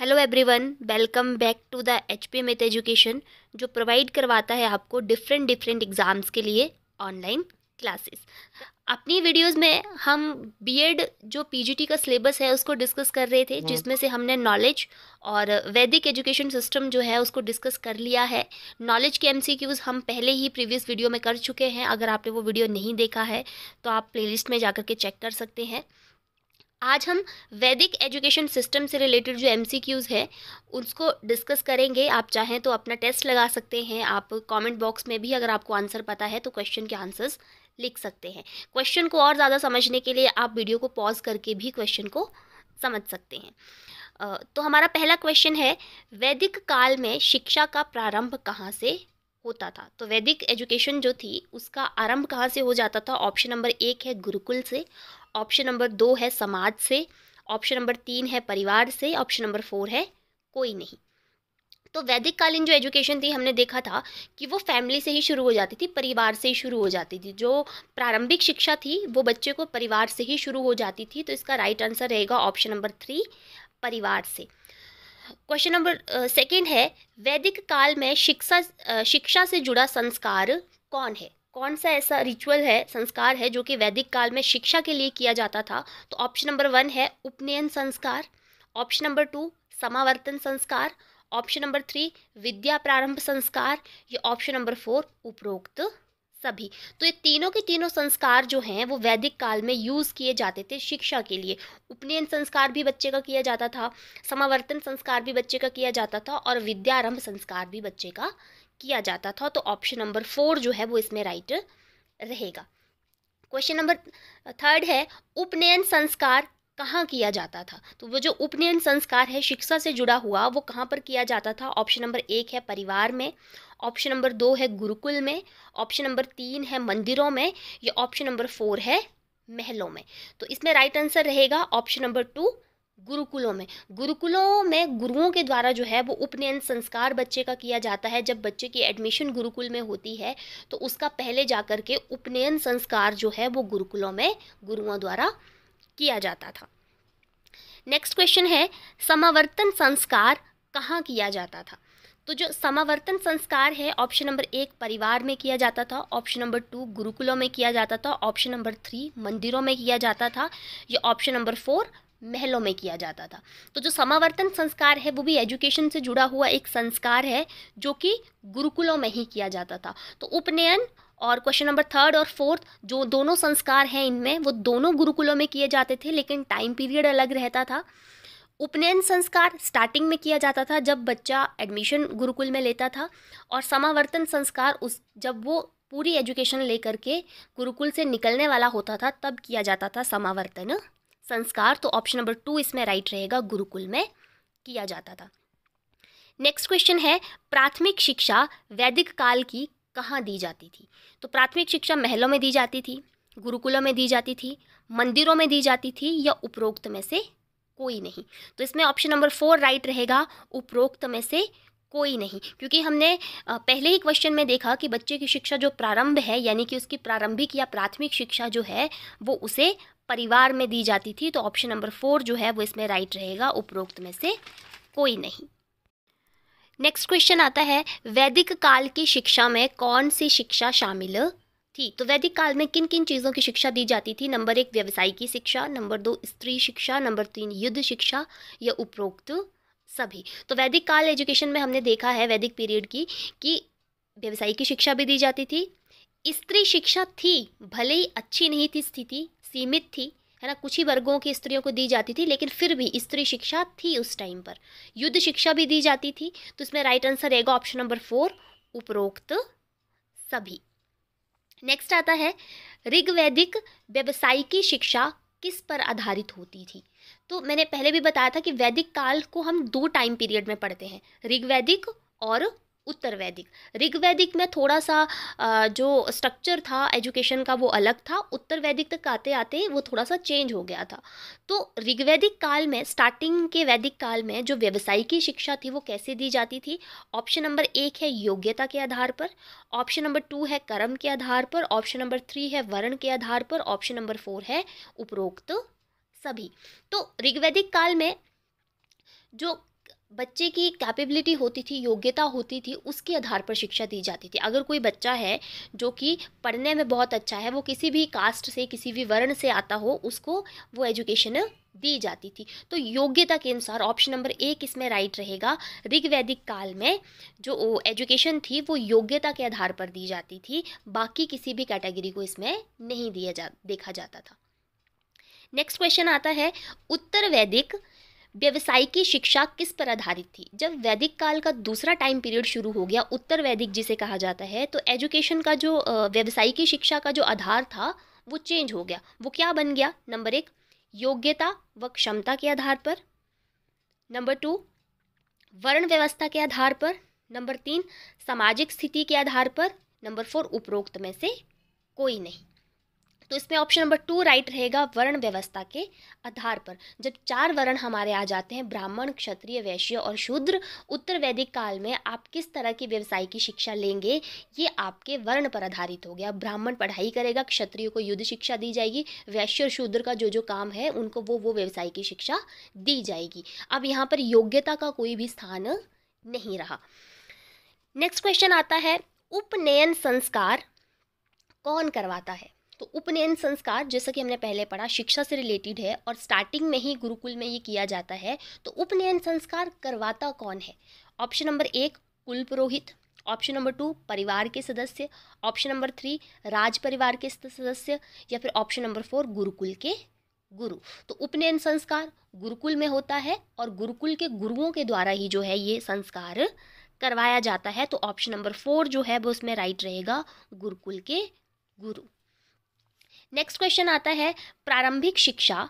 Hello everyone welcome back to the H P M education जो provide करवाता है आपको डिफरेंट डिफरेंट एग्ज़ाम्स के लिए ऑनलाइन क्लासेस अपनी वीडियोस में हम बीएड जो पीजीटी का सिलेबस है उसको डिस्कस कर रहे थे हाँ। जिसमें से हमने नॉलेज और वैदिक एजुकेशन सिस्टम जो है उसको डिस्कस कर लिया है नॉलेज के एमसीक्यूज हम पहले ही प्रीवियस वीडियो में कर चुके हैं अगर आपने वो वीडियो नहीं देखा है तो आप प्लेलिस्ट में जाकर के चेक कर सकते हैं आज हम वैदिक एजुकेशन सिस्टम से रिलेटेड जो एम है उसको डिस्कस करेंगे आप चाहें तो अपना टेस्ट लगा सकते हैं आप कमेंट बॉक्स में भी अगर आपको आंसर पता है तो क्वेश्चन के आंसर्स लिख सकते हैं क्वेश्चन को और ज़्यादा समझने के लिए आप वीडियो को पॉज करके भी क्वेश्चन को समझ सकते हैं तो हमारा पहला क्वेश्चन है वैदिक काल में शिक्षा का प्रारंभ कहाँ से होता था तो वैदिक एजुकेशन जो थी उसका आरंभ कहाँ से हो जाता था ऑप्शन नंबर एक है गुरुकुल से ऑप्शन नंबर दो है समाज से ऑप्शन नंबर तीन है परिवार से ऑप्शन नंबर फोर है कोई नहीं तो वैदिक कालीन जो एजुकेशन थी हमने देखा था कि वो फैमिली से ही शुरू हो जाती थी परिवार से ही शुरू हो जाती थी जो प्रारंभिक शिक्षा थी वो बच्चे को परिवार से ही शुरू हो जाती थी तो इसका राइट आंसर रहेगा ऑप्शन नंबर थ्री परिवार से क्वेश्चन नंबर सेकेंड है वैदिक काल में शिक्षा शिक्षा से जुड़ा संस्कार कौन है कौन सा ऐसा रिचुअल है संस्कार है जो कि वैदिक काल में शिक्षा के लिए किया जाता था तो ऑप्शन नंबर वन है उपनयन संस्कार ऑप्शन नंबर टू समावर्तन संस्कार ऑप्शन नंबर थ्री विद्या प्रारंभ संस्कार या ऑप्शन नंबर फोर उपरोक्त सभी तो ये तीनों के तीनों संस्कार जो हैं वो वैदिक काल में यूज़ किए जाते थे शिक्षा के लिए उपनयन संस्कार भी बच्चे का किया जाता था समावर्तन संस्कार भी बच्चे का किया जाता था और विद्यारंभ संस्कार भी बच्चे का किया जाता था तो ऑप्शन नंबर फोर जो है वो इसमें राइट रहेगा क्वेश्चन नंबर थर्ड है उपनयन संस्कार कहाँ किया जाता था तो वो जो उपनयन संस्कार है शिक्षा से जुड़ा हुआ वो कहाँ पर किया जाता था ऑप्शन नंबर एक है परिवार में ऑप्शन नंबर दो है गुरुकुल में ऑप्शन नंबर तीन है मंदिरों में या ऑप्शन नंबर फोर है महलों में तो इसमें राइट आंसर रहेगा ऑप्शन नंबर टू गुरुकुलों में गुरुकुलों में गुरुओं के द्वारा जो है वो उपनयन संस्कार बच्चे का किया जाता है जब बच्चे की एडमिशन गुरुकुल में होती है तो उसका पहले जा कर के उपनयन संस्कार जो है वो गुरुकुलों में गुरुओं द्वारा किया जाता था नेक्स्ट क्वेश्चन है समावर्तन संस्कार कहाँ किया जाता था तो जो समावर्तन संस्कार है ऑप्शन नंबर एक परिवार में किया जाता था ऑप्शन नंबर टू गुरुकुलों में किया जाता था ऑप्शन नंबर थ्री मंदिरों में किया जाता था या ऑप्शन नंबर फोर महलों में किया जाता था तो जो समावर्तन संस्कार है वो भी एजुकेशन से जुड़ा हुआ एक संस्कार है जो कि गुरुकुलों में ही किया जाता था तो उपनयन और क्वेश्चन नंबर थर्ड और फोर्थ जो दोनों संस्कार हैं इनमें वो दोनों गुरुकुलों में किए जाते थे लेकिन टाइम पीरियड अलग रहता था उपनयन संस्कार स्टार्टिंग में किया जाता था जब बच्चा एडमिशन गुरुकुल में लेता था और समावर्तन संस्कार उस जब वो पूरी एजुकेशन लेकर के गुरुकुल से निकलने वाला होता था तब किया जाता था समावर्तन संस्कार तो ऑप्शन नंबर टू इसमें राइट रहेगा गुरुकुल में किया जाता था नेक्स्ट क्वेश्चन है प्राथमिक शिक्षा वैदिक काल की कहाँ दी जाती थी तो प्राथमिक शिक्षा महलों में दी जाती थी गुरुकुलों में दी जाती थी मंदिरों में दी जाती थी या उपरोक्त में से कोई नहीं तो इसमें ऑप्शन नंबर फोर राइट रहेगा उपरोक्त में से कोई नहीं क्योंकि हमने पहले ही क्वेश्चन में देखा कि बच्चे की शिक्षा जो प्रारंभ है यानी कि उसकी प्रारंभिक या प्राथमिक शिक्षा जो है वो उसे परिवार में दी जाती थी तो ऑप्शन नंबर फोर जो है वो इसमें राइट रहेगा उपरोक्त में से कोई नहीं नेक्स्ट क्वेश्चन आता है वैदिक काल की शिक्षा में कौन सी शिक्षा शामिल थी तो वैदिक काल में किन किन चीज़ों की शिक्षा दी जाती थी नंबर एक व्यवसाय की शिक्षा नंबर दो स्त्री शिक्षा नंबर तीन युद्ध शिक्षा या उपरोक्त सभी तो वैदिक काल एजुकेशन में हमने देखा है वैदिक पीरियड की कि व्यवसाय की शिक्षा भी दी जाती थी स्त्री शिक्षा थी भले ही अच्छी नहीं थी स्थिति सीमित थी है ना कुछ ही वर्गों की स्त्रियों को दी जाती थी लेकिन फिर भी स्त्री शिक्षा थी उस टाइम पर युद्ध शिक्षा भी दी जाती थी तो इसमें राइट आंसर रहेगा ऑप्शन नंबर फोर उपरोक्त सभी नेक्स्ट आता है ऋग्वैदिक व्यवसायिकी शिक्षा किस पर आधारित होती थी तो मैंने पहले भी बताया था कि वैदिक काल को हम दो टाइम पीरियड में पढ़ते हैं ऋग्वैदिक और उत्तर वैदिक ऋग वैदिक में थोड़ा सा जो स्ट्रक्चर था एजुकेशन का वो अलग था उत्तर वैदिक तक आते आते वो थोड़ा सा चेंज हो गया था तो ऋग वैदिक काल में स्टार्टिंग के वैदिक काल में जो की शिक्षा थी वो कैसे दी जाती थी ऑप्शन नंबर एक है योग्यता के आधार पर ऑप्शन नंबर टू है कर्म के आधार पर ऑप्शन नंबर थ्री है वर्ण के आधार पर ऑप्शन नंबर फोर है उपरोक्त सभी तो ऋग्वैदिक काल में जो बच्चे की कैपेबिलिटी होती थी योग्यता होती थी उसके आधार पर शिक्षा दी जाती थी अगर कोई बच्चा है जो कि पढ़ने में बहुत अच्छा है वो किसी भी कास्ट से किसी भी वर्ण से आता हो उसको वो एजुकेशन दी जाती थी तो योग्यता के अनुसार ऑप्शन नंबर एक इसमें राइट रहेगा ऋग्वैदिक काल में जो एजुकेशन थी वो योग्यता के आधार पर दी जाती थी बाकी किसी भी कैटेगरी को इसमें नहीं दिया जा देखा जाता था नेक्स्ट क्वेश्चन आता है उत्तर वैदिक की शिक्षा किस पर आधारित थी जब वैदिक काल का दूसरा टाइम पीरियड शुरू हो गया उत्तर वैदिक जिसे कहा जाता है तो एजुकेशन का जो की शिक्षा का जो आधार था वो चेंज हो गया वो क्या बन गया नंबर एक योग्यता व क्षमता के आधार पर नंबर टू वर्ण व्यवस्था के आधार पर नंबर तीन सामाजिक स्थिति के आधार पर नंबर फोर उपरोक्त में से कोई नहीं तो इसमें ऑप्शन नंबर टू राइट रहेगा वर्ण व्यवस्था के आधार पर जब चार वर्ण हमारे आ जाते हैं ब्राह्मण क्षत्रिय वैश्य और शूद्र उत्तर वैदिक काल में आप किस तरह की व्यवसाय की शिक्षा लेंगे ये आपके वर्ण पर आधारित हो गया ब्राह्मण पढ़ाई करेगा क्षत्रिय को युद्ध शिक्षा दी जाएगी वैश्य और शूद्र का जो जो काम है उनको वो वो व्यवसाय की शिक्षा दी जाएगी अब यहाँ पर योग्यता का कोई भी स्थान नहीं रहा नेक्स्ट क्वेश्चन आता है उपनयन संस्कार कौन करवाता है तो उपनयन संस्कार जैसा कि हमने पहले पढ़ा शिक्षा से रिलेटेड है और स्टार्टिंग में ही गुरुकुल में ये किया जाता है तो उपनयन संस्कार करवाता कौन है ऑप्शन नंबर एक कुल पुरोहित ऑप्शन नंबर टू परिवार के सदस्य ऑप्शन नंबर थ्री राज परिवार के सदस्य या फिर ऑप्शन नंबर फोर गुरुकुल के गुरु तो उपनयन संस्कार गुरुकुल में होता है और गुरुकुल के गुरुओं के द्वारा ही जो है ये संस्कार करवाया जाता है तो ऑप्शन नंबर फोर जो है वो उसमें राइट रहेगा गुरुकुल के गुरु नेक्स्ट क्वेश्चन आता है प्रारंभिक शिक्षा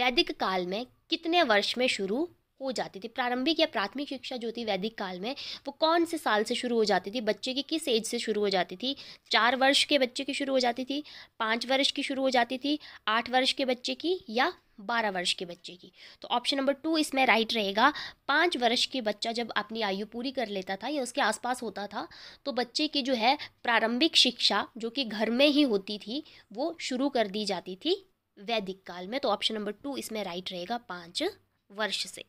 वैदिक काल में कितने वर्ष में शुरू हो जाती थी प्रारंभिक या प्राथमिक शिक्षा जो थी वैदिक काल में वो कौन से साल से शुरू हो जाती थी बच्चे की किस एज से शुरू हो जाती थी चार वर्ष के बच्चे की शुरू हो जाती थी पाँच वर्ष की शुरू हो जाती थी आठ वर्ष के बच्चे की या बारह वर्ष के बच्चे की तो ऑप्शन नंबर टू इसमें राइट रहेगा पाँच वर्ष के बच्चा जब अपनी आयु पूरी कर लेता था या उसके आसपास होता था तो बच्चे की जो है प्रारंभिक शिक्षा जो कि घर में ही होती थी वो शुरू कर दी जाती थी वैदिक काल में तो ऑप्शन नंबर टू इसमें राइट रहेगा पाँच वर्ष से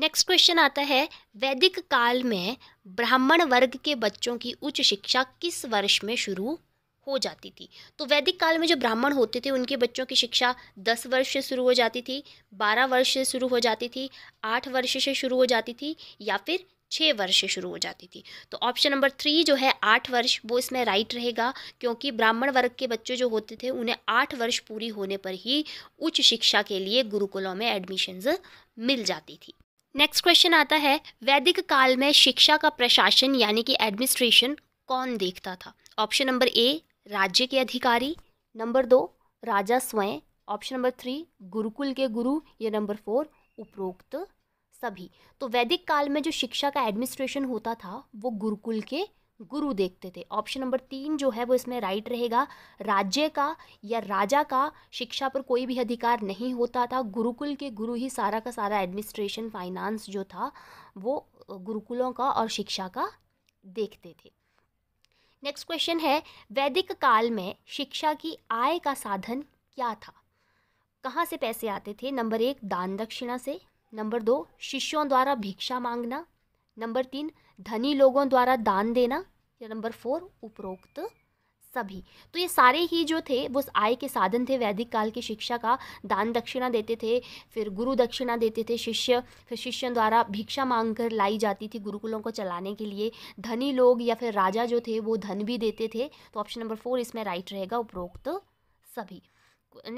नेक्स्ट क्वेश्चन आता है वैदिक काल में ब्राह्मण वर्ग के बच्चों की उच्च शिक्षा किस वर्ष में शुरू हो जाती थी तो वैदिक काल में जो ब्राह्मण होते थे उनके बच्चों की शिक्षा दस वर्ष से शुरू हो जाती थी बारह वर्ष से शुरू हो जाती थी आठ वर्ष से शुरू हो जाती थी या फिर छः वर्ष से शुरू हो जाती थी तो ऑप्शन नंबर थ्री जो है आठ वर्ष वो इसमें राइट रहेगा क्योंकि ब्राह्मण वर्ग के बच्चे जो होते थे उन्हें आठ वर्ष पूरी होने पर ही उच्च शिक्षा के लिए गुरुकुलों में एडमिशन्स मिल जाती थी नेक्स्ट क्वेश्चन आता है वैदिक काल में शिक्षा का प्रशासन यानी कि एडमिनिस्ट्रेशन कौन देखता था ऑप्शन नंबर ए राज्य के अधिकारी नंबर दो राजा स्वयं ऑप्शन नंबर थ्री गुरुकुल के गुरु या नंबर फोर उपरोक्त सभी तो वैदिक काल में जो शिक्षा का एडमिनिस्ट्रेशन होता था वो गुरुकुल के गुरु देखते थे ऑप्शन नंबर तीन जो है वो इसमें राइट रहेगा राज्य का या राजा का शिक्षा पर कोई भी अधिकार नहीं होता था गुरुकुल के गुरु ही सारा का सारा एडमिनिस्ट्रेशन फाइनेंस जो था वो गुरुकुलों का और शिक्षा का देखते थे नेक्स्ट क्वेश्चन है वैदिक काल में शिक्षा की आय का साधन क्या था कहाँ से पैसे आते थे नंबर एक दान दक्षिणा से नंबर दो शिष्यों द्वारा भिक्षा मांगना नंबर तीन धनी लोगों द्वारा दान देना या नंबर फोर उपरोक्त सभी तो ये सारे ही जो थे वो आय के साधन थे वैदिक काल की शिक्षा का दान दक्षिणा देते थे फिर गुरु दक्षिणा देते थे शिष्य फिर शिष्य द्वारा भिक्षा मांग कर लाई जाती थी गुरुकुलों को चलाने के लिए धनी लोग या फिर राजा जो थे वो धन भी देते थे तो ऑप्शन नंबर फोर इसमें राइट रहेगा उपरोक्त सभी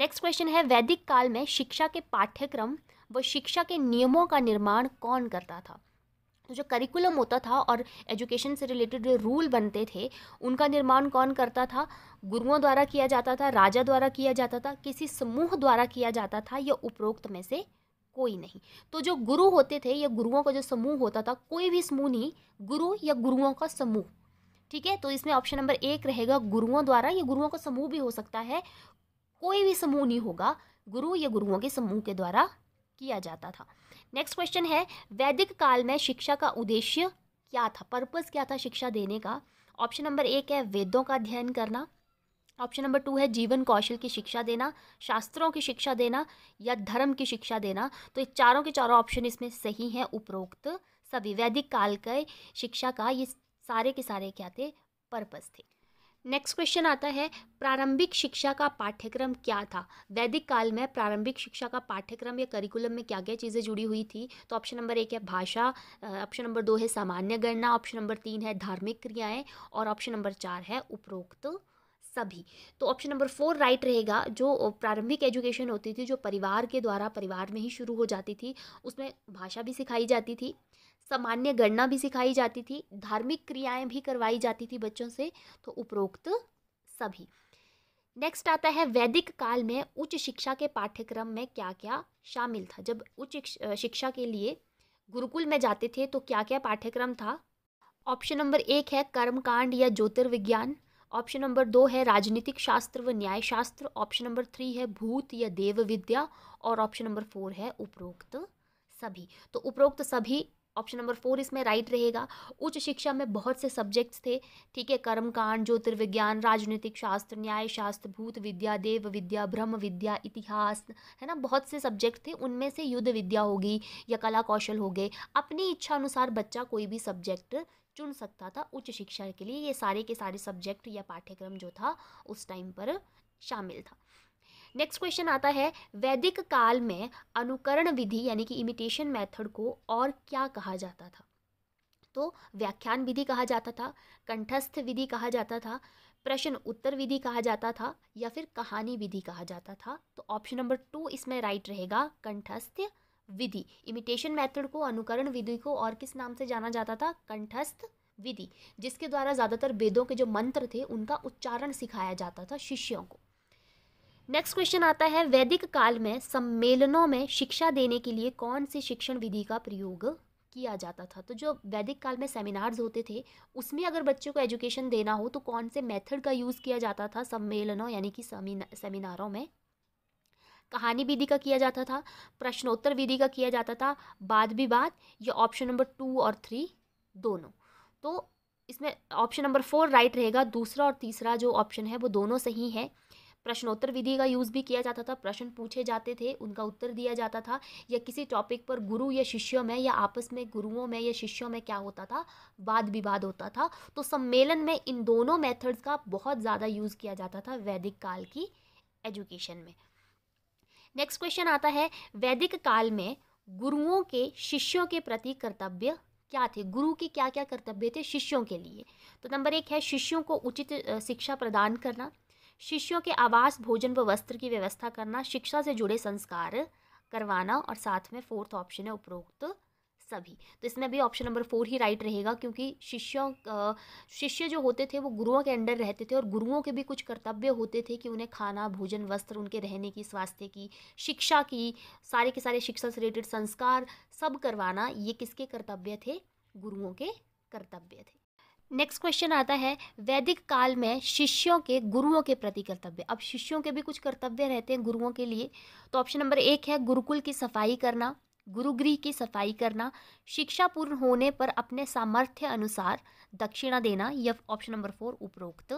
नेक्स्ट क्वेश्चन है वैदिक काल में शिक्षा के पाठ्यक्रम व शिक्षा के नियमों का निर्माण कौन करता था तो जो करिकुलम होता था और एजुकेशन से रिलेटेड जो रूल बनते थे उनका निर्माण कौन करता था गुरुओं द्वारा किया जाता था राजा द्वारा किया जाता था किसी समूह द्वारा किया जाता था या उपरोक्त में से कोई नहीं तो जो गुरु होते थे या गुरुओं का जो समूह होता था कोई भी समूह नहीं गुरु या गुरुओं का समूह ठीक है तो इसमें ऑप्शन नंबर एक रहेगा गुरुओं द्वारा या गुरुओं का समूह भी हो सकता है कोई भी समूह नहीं होगा गुरु या गुरुओं के समूह के द्वारा किया जाता था नेक्स्ट क्वेश्चन है वैदिक काल में शिक्षा का उद्देश्य क्या था पर्पज़ क्या था शिक्षा देने का ऑप्शन नंबर एक है वेदों का अध्ययन करना ऑप्शन नंबर टू है जीवन कौशल की शिक्षा देना शास्त्रों की शिक्षा देना या धर्म की शिक्षा देना तो ये चारों के चारों ऑप्शन इसमें सही हैं उपरोक्त सभी वैदिक काल के शिक्षा का ये सारे के सारे क्या थे पर्पज़ थे नेक्स्ट क्वेश्चन आता है प्रारंभिक शिक्षा का पाठ्यक्रम क्या था वैदिक काल में प्रारंभिक शिक्षा का पाठ्यक्रम या करिकुलम में क्या क्या चीज़ें जुड़ी हुई थी तो ऑप्शन नंबर एक है भाषा ऑप्शन नंबर दो है सामान्य गणना ऑप्शन नंबर तीन है धार्मिक क्रियाएं और ऑप्शन नंबर चार है उपरोक्त सभी तो ऑप्शन नंबर फोर राइट रहेगा जो प्रारंभिक एजुकेशन होती थी जो परिवार के द्वारा परिवार में ही शुरू हो जाती थी उसमें भाषा भी सिखाई जाती थी सामान्य गणना भी सिखाई जाती थी धार्मिक क्रियाएं भी करवाई जाती थी बच्चों से तो उपरोक्त सभी नेक्स्ट आता है वैदिक काल में उच्च शिक्षा के पाठ्यक्रम में क्या क्या शामिल था जब उच्च शिक्षा के लिए गुरुकुल में जाते थे तो क्या क्या पाठ्यक्रम था ऑप्शन नंबर एक है कर्मकांड या ज्योतिर्विज्ञान ऑप्शन नंबर दो है राजनीतिक शास्त्र व न्याय शास्त्र ऑप्शन नंबर थ्री है भूत या देव विद्या और ऑप्शन नंबर फोर है उपरोक्त सभी तो उपरोक्त सभी ऑप्शन नंबर फोर इसमें राइट रहेगा उच्च शिक्षा में बहुत से सब्जेक्ट्स थे ठीक है कर्मकांड ज्योतिर्विज्ञान राजनीतिक शास्त्र न्याय शास्त्र भूत विद्या देव विद्या ब्रह्म विद्या इतिहास है ना बहुत से सब्जेक्ट थे उनमें से युद्ध विद्या होगी या कला कौशल हो गए अपनी इच्छा अनुसार बच्चा कोई भी सब्जेक्ट चुन सकता था उच्च शिक्षा के लिए ये सारे के सारे सब्जेक्ट या पाठ्यक्रम जो था उस टाइम पर शामिल था नेक्स्ट क्वेश्चन आता है वैदिक काल में अनुकरण विधि यानी कि इमिटेशन मेथड को और क्या कहा जाता था तो व्याख्यान विधि कहा जाता था कंठस्थ विधि कहा जाता था प्रश्न उत्तर विधि कहा जाता था या फिर कहानी विधि कहा जाता था तो ऑप्शन नंबर टू इसमें राइट रहेगा कंठस्थ विधि इमिटेशन मेथड को अनुकरण विधि को और किस नाम से जाना जाता था कंठस्थ विधि जिसके द्वारा ज़्यादातर वेदों के जो मंत्र थे उनका उच्चारण सिखाया जाता था शिष्यों को नेक्स्ट क्वेश्चन आता है वैदिक काल में सम्मेलनों में शिक्षा देने के लिए कौन सी शिक्षण विधि का प्रयोग किया जाता था तो जो वैदिक काल में सेमिनार्स होते थे उसमें अगर बच्चों को एजुकेशन देना हो तो कौन से मेथड का यूज़ किया जाता था सम्मेलनों यानी कि सेमिनारों में कहानी विधि का किया जाता था प्रश्नोत्तर विधि का किया जाता था बाद विवाद या ऑप्शन नंबर टू और थ्री दोनों तो इसमें ऑप्शन नंबर फोर राइट रहेगा दूसरा और तीसरा जो ऑप्शन है वो दोनों सही है प्रश्नोत्तर विधि का यूज़ भी किया जाता था प्रश्न पूछे जाते थे उनका उत्तर दिया जाता था या किसी टॉपिक पर गुरु या शिष्यों में या आपस में गुरुओं में या शिष्यों में क्या होता था वाद विवाद होता था तो सम्मेलन में इन दोनों मेथड्स का बहुत ज़्यादा यूज़ किया जाता था वैदिक काल की एजुकेशन में नेक्स्ट क्वेश्चन आता है वैदिक काल में गुरुओं के शिष्यों के प्रति कर्तव्य क्या थे गुरु के क्या क्या कर्तव्य थे शिष्यों के लिए तो नंबर एक है शिष्यों को उचित शिक्षा प्रदान करना शिष्यों के आवास भोजन व वस्त्र की व्यवस्था करना शिक्षा से जुड़े संस्कार करवाना और साथ में फोर्थ ऑप्शन है उपरोक्त सभी तो इसमें भी ऑप्शन नंबर फोर ही राइट रहेगा क्योंकि शिष्यों शिष्य जो होते थे वो गुरुओं के अंडर रहते थे और गुरुओं के भी कुछ कर्तव्य होते थे कि उन्हें खाना भोजन वस्त्र उनके रहने की स्वास्थ्य की शिक्षा की सारे के सारे शिक्षा से रिलेटेड संस्कार सब करवाना ये किसके कर्तव्य थे गुरुओं के कर्तव्य थे नेक्स्ट क्वेश्चन आता है वैदिक काल में शिष्यों के गुरुओं के प्रति कर्तव्य अब शिष्यों के भी कुछ कर्तव्य रहते हैं गुरुओं के लिए तो ऑप्शन नंबर एक है गुरुकुल की सफाई करना गुरुगृह की सफाई करना शिक्षा पूर्ण होने पर अपने सामर्थ्य अनुसार दक्षिणा देना यह ऑप्शन नंबर फोर उपरोक्त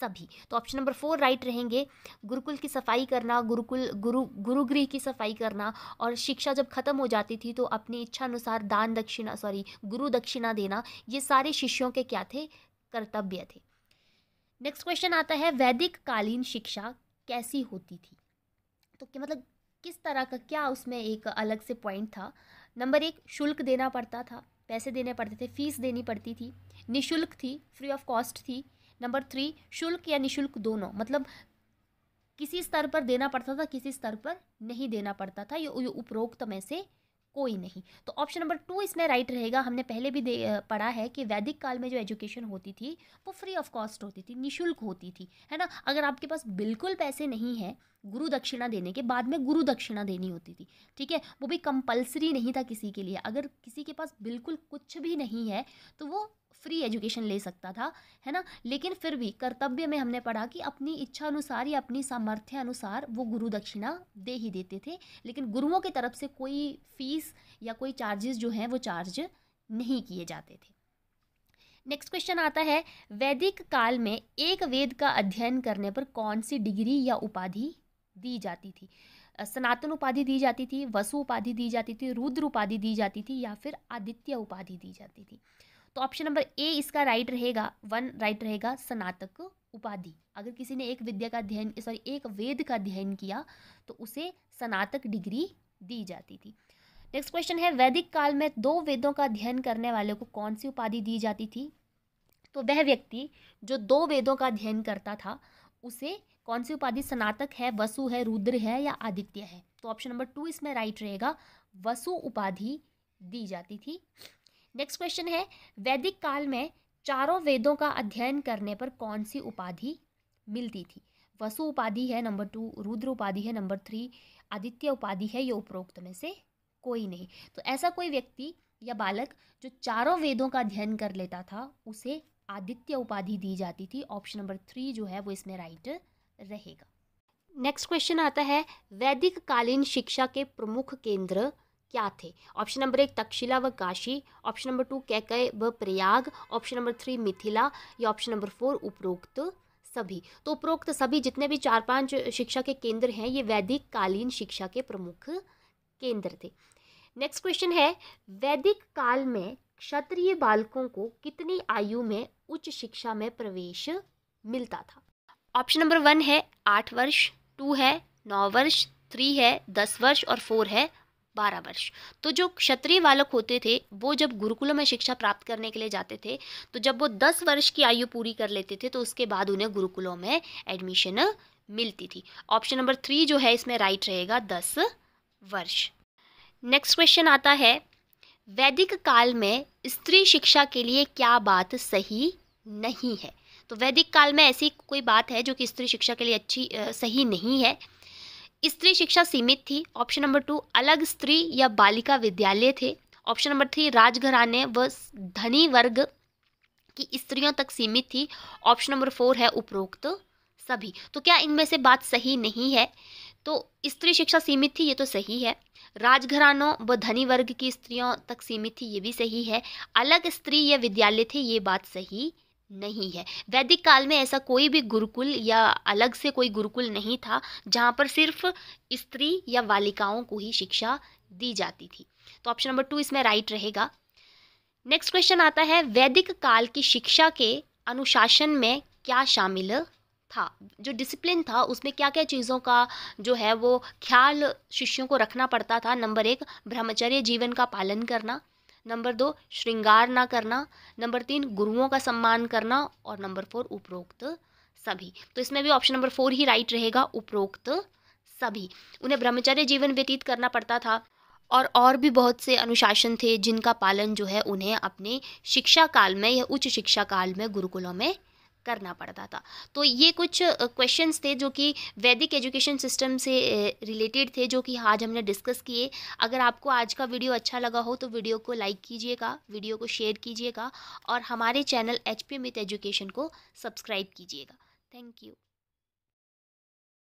सभी तो ऑप्शन नंबर फोर राइट रहेंगे गुरुकुल की सफाई करना गुरुकुल गुरु गुरुगृह की सफाई करना और शिक्षा जब खत्म हो जाती थी तो अपनी इच्छा अनुसार दान दक्षिणा सॉरी गुरु दक्षिणा देना ये सारे शिष्यों के क्या थे कर्तव्य थे नेक्स्ट क्वेश्चन आता है वैदिक कालीन शिक्षा कैसी होती थी तो क्या मतलब किस तरह का क्या उसमें एक अलग से पॉइंट था नंबर एक शुल्क देना पड़ता था पैसे देने पड़ते थे फीस देनी पड़ती थी निशुल्क थी फ्री ऑफ कॉस्ट थी नंबर थ्री शुल्क या निःशुल्क दोनों मतलब किसी स्तर पर देना पड़ता था किसी स्तर पर नहीं देना पड़ता था ये उपरोक्त में से कोई नहीं तो ऑप्शन नंबर टू इसमें राइट रहेगा हमने पहले भी पढ़ा है कि वैदिक काल में जो एजुकेशन होती थी वो फ्री ऑफ कॉस्ट होती थी निशुल्क होती थी है ना अगर आपके पास बिल्कुल पैसे नहीं हैं गुरु दक्षिणा देने के बाद में गुरु दक्षिणा देनी होती थी ठीक है वो भी कंपलसरी नहीं था किसी के लिए अगर किसी के पास बिल्कुल कुछ भी नहीं है तो वो फ्री एजुकेशन ले सकता था है ना लेकिन फिर भी कर्तव्य में हमने पढ़ा कि अपनी इच्छा अनुसार या अपनी सामर्थ्य अनुसार वो गुरु दक्षिणा दे ही देते थे लेकिन गुरुओं की तरफ से कोई फीस या कोई चार्जेस जो हैं वो चार्ज नहीं किए जाते थे नेक्स्ट क्वेश्चन आता है वैदिक काल में एक वेद का अध्ययन करने पर कौन सी डिग्री या उपाधि दी जाती थी सनातन उपाधि दी जाती थी वसु उपाधि दी जाती थी रुद्र उपाधि दी जाती थी या फिर आदित्य उपाधि दी जाती थी तो ऑप्शन नंबर ए इसका राइट रहेगा वन राइट रहेगा स्नातक उपाधि अगर किसी ने एक विद्या का अध्ययन सॉरी एक वेद का अध्ययन किया तो उसे स्नातक डिग्री दी जाती थी नेक्स्ट क्वेश्चन है वैदिक काल में दो वेदों का अध्ययन करने वाले को कौन सी उपाधि दी जाती थी तो वह व्यक्ति जो दो वेदों का अध्ययन करता था उसे कौन सी उपाधि स्नातक है वसु है रुद्र है या आदित्य है तो ऑप्शन नंबर टू इसमें राइट रहेगा वसु उपाधि दी जाती थी नेक्स्ट क्वेश्चन है वैदिक काल में चारों वेदों का अध्ययन करने पर कौन सी उपाधि मिलती थी वसु उपाधि है नंबर टू रुद्र उपाधि है नंबर थ्री आदित्य उपाधि है ये उपरोक्त में से कोई नहीं तो ऐसा कोई व्यक्ति या बालक जो चारों वेदों का अध्ययन कर लेता था उसे आदित्य उपाधि दी जाती थी ऑप्शन नंबर थ्री जो है वो इसमें राइट रहेगा नेक्स्ट क्वेश्चन आता है वैदिक कालीन शिक्षा के प्रमुख केंद्र क्या थे ऑप्शन नंबर एक तक्षशिला व Kashi option number two Kaikaya व Prayag option number three Mithila या ऑप्शन नंबर फोर उपरोक्त सभी तो उपरोक्त सभी जितने भी चार पांच शिक्षा के केंद्र हैं ये वैदिक कालीन शिक्षा के प्रमुख केंद्र थे नेक्स्ट क्वेश्चन है वैदिक काल में क्षत्रिय बालकों को कितनी आयु में उच्च शिक्षा में प्रवेश मिलता था ऑप्शन नंबर वन है आठ वर्ष टू है नौ वर्ष थ्री है दस वर्ष और फोर है बारह वर्ष तो जो क्षत्रिय बालक होते थे वो जब गुरुकुलों में शिक्षा प्राप्त करने के लिए जाते थे तो जब वो दस वर्ष की आयु पूरी कर लेते थे तो उसके बाद उन्हें गुरुकुलों में एडमिशन मिलती थी ऑप्शन नंबर थ्री जो है इसमें राइट रहेगा दस वर्ष नेक्स्ट क्वेश्चन आता है वैदिक काल में स्त्री शिक्षा के लिए क्या बात सही नहीं है तो वैदिक काल में ऐसी कोई बात है जो कि स्त्री शिक्षा के लिए अच्छी सही नहीं है स्त्री शिक्षा सीमित थी ऑप्शन नंबर टू अलग स्त्री या बालिका विद्यालय थे ऑप्शन नंबर थ्री राजघराने व धनी वर्ग की स्त्रियों तक सीमित थी ऑप्शन नंबर फोर है उपरोक्त सभी तो क्या इनमें से बात सही नहीं है तो स्त्री शिक्षा सीमित थी ये तो सही है राजघरानों व धनी वर्ग की स्त्रियों तक सीमित थी ये भी सही है अलग स्त्री या विद्यालय थे ये बात सही नहीं है वैदिक काल में ऐसा कोई भी गुरुकुल या अलग से कोई गुरुकुल नहीं था जहाँ पर सिर्फ स्त्री या बालिकाओं को ही शिक्षा दी जाती थी तो ऑप्शन नंबर टू इसमें राइट रहेगा नेक्स्ट क्वेश्चन आता है वैदिक काल की शिक्षा के अनुशासन में क्या शामिल था जो डिसिप्लिन था उसमें क्या क्या चीज़ों का जो है वो ख्याल शिष्यों को रखना पड़ता था नंबर एक ब्रह्मचर्य जीवन का पालन करना नंबर दो श्रृंगार ना करना नंबर तीन गुरुओं का सम्मान करना और नंबर फोर उपरोक्त सभी तो इसमें भी ऑप्शन नंबर फोर ही राइट रहेगा उपरोक्त सभी उन्हें ब्रह्मचर्य जीवन व्यतीत करना पड़ता था और और भी बहुत से अनुशासन थे जिनका पालन जो है उन्हें अपने शिक्षा काल में या उच्च शिक्षा काल में गुरुकुलों में करना पड़ता था तो ये कुछ क्वेश्चंस थे जो कि वैदिक एजुकेशन सिस्टम से रिलेटेड थे जो कि आज हमने डिस्कस किए अगर आपको आज का वीडियो अच्छा लगा हो तो वीडियो को लाइक कीजिएगा वीडियो को शेयर कीजिएगा और हमारे channel H P myth education को सब्सक्राइब कीजिएगा थैंक यू